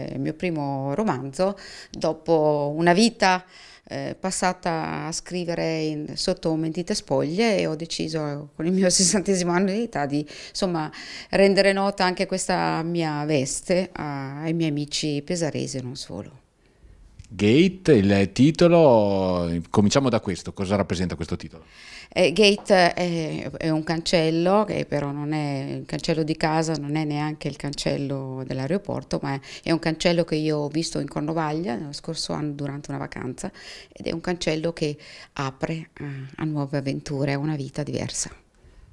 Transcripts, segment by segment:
il mio primo romanzo, dopo una vita eh, passata a scrivere in, sotto mentite spoglie e ho deciso con il mio sessantesimo anno di età di insomma, rendere nota anche questa mia veste ai miei amici pesaresi e non solo. Gate, il titolo, cominciamo da questo, cosa rappresenta questo titolo? Eh, Gate è, un cancello che però non è il cancello di casa, non è neanche il cancello dell'aeroporto, ma è, un cancello che io ho visto in Cornovaglia lo scorso anno durante una vacanza ed è un cancello che apre eh, a nuove avventure, a una vita diversa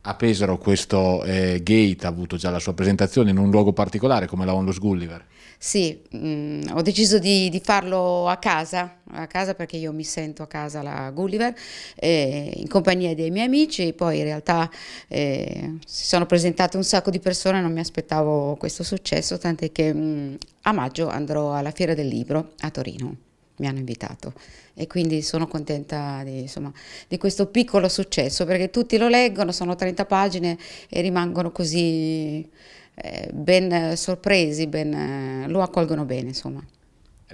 a Pesaro questo eh, gate ha avuto già la sua presentazione in un luogo particolare come la Onlus Gulliver. Sì, mh, mm, ho deciso di, di, farlo a casa, a casa perché io mi sento a casa la Gulliver, eh, in compagnia dei miei amici, poi in realtà eh, si sono presentate un sacco di persone, non mi aspettavo questo successo, tant'è che mh, mm, a maggio andrò alla Fiera del Libro a Torino mi hanno invitato e quindi sono contenta di, insomma, di, questo piccolo successo perché tutti lo leggono, sono 30 pagine e rimangono così eh, ben eh, sorpresi, ben, eh, lo accolgono bene insomma.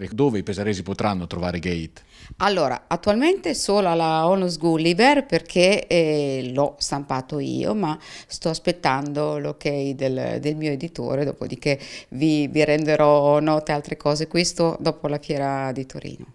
Dove i pesaresi potranno trovare Gate? Allora, attualmente solo alla Onus Gulliver perché eh, l'ho stampato io, ma sto aspettando l'ok del, del, mio editore, dopodiché vi, vi renderò note altre cose, questo dopo la fiera di Torino.